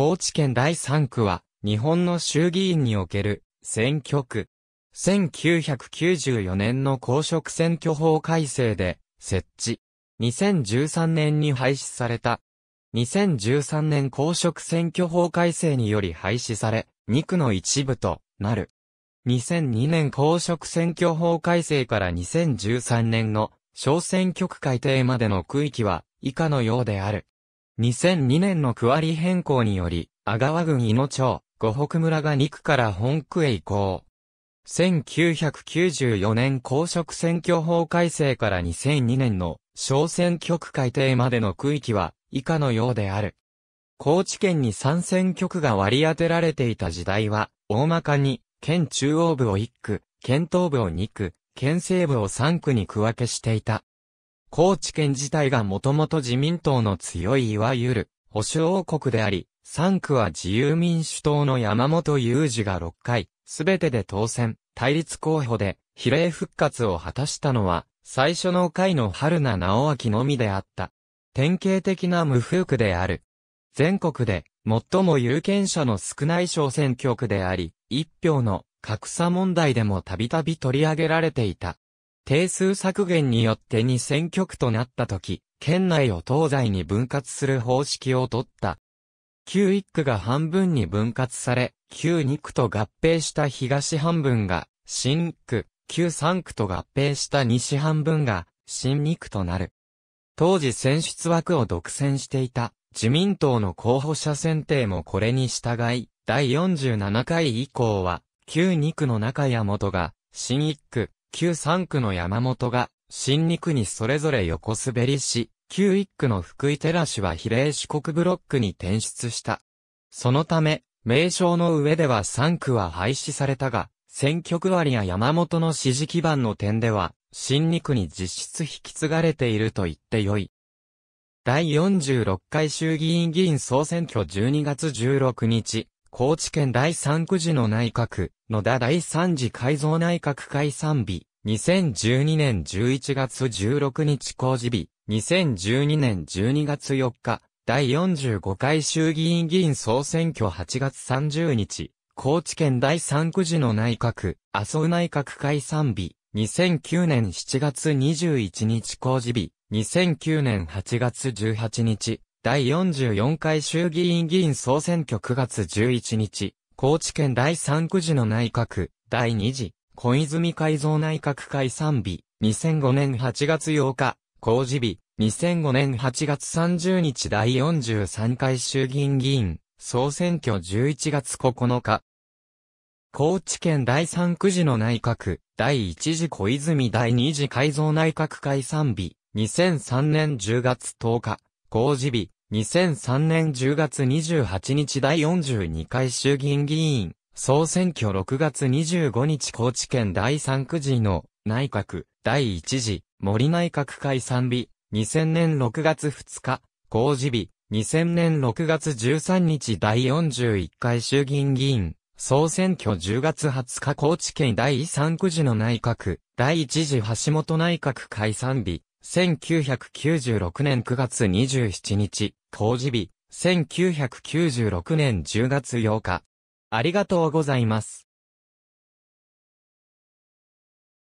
高知県第3区は、日本の衆議院における選挙区。1994年の公職選挙法改正で設置。2013年に廃止された。2013年公職選挙法改正により廃止され、2区の一部となる。2002年公職選挙法改正から2013年の小選挙区改定までの区域は以下のようである。2002年の区割り変更により、阿川郡井野町、五北村が2区から本区へ移行。1994年公職選挙法改正から2002年の小選挙区改定までの区域は以下のようである。高知県に3選挙区が割り当てられていた時代は、大まかに、県中央部を1区、県東部を2区、県西部を3区に区分けしていた。高知県自体がもともと自民党の強いいわゆる保守王国であり、3区は自由民主党の山本雄二が6回、すべてで当選、対立候補で比例復活を果たしたのは、最初の回の春名直明のみであった。典型的な無風区である。全国で最も有権者の少ない小選挙区であり、一票の格差問題でもたびたび取り上げられていた。定数削減によって2選挙区となった時、県内を東西に分割する方式を取った。旧1区が半分に分割され、旧2区と合併した東半分が、新区、旧3区と合併した西半分が、新2区となる。当時選出枠を独占していた自民党の候補者選定もこれに従い、第47回以降は、旧2区の中谷元が、新1区、旧三区の山本が、新二区にそれぞれ横滑りし、旧一区の福井寺氏は比例四国ブロックに転出した。そのため、名称の上では三区は廃止されたが、選挙区割や山本の支持基盤の点では、新二区に実質引き継がれていると言ってよい。第46回衆議院議員総選挙12月16日、高知県第3区時の内閣、野田第3次改造内閣解散日、2012年11月16日公示日、2012年12月4日、第45回衆議院議員総選挙8月30日、高知県第3区時の内閣、麻生内閣解散日、2009年7月21日公示日、2009年8月18日、第44回衆議院議員総選挙9月11日、高知県第3区時の内閣、第2次小泉改造内閣解散日、2005年8月8日、公示日、2005年8月30日第43回衆議院議員、総選挙11月9日。高知県第3区時の内閣、第1次小泉第2次改造内閣解散日、2003年10月10日、公示日、2003年10月28日第42回衆議院議員、総選挙6月25日高知県第3区時の内閣第1次森内閣解散日2000年6月2日公示日2000年6月13日第41回衆議院議員総選挙10月20日高知県第3区時の内閣第1次橋本内閣解散日1996年9月27日公示日1996年10月8日ありがとうございます。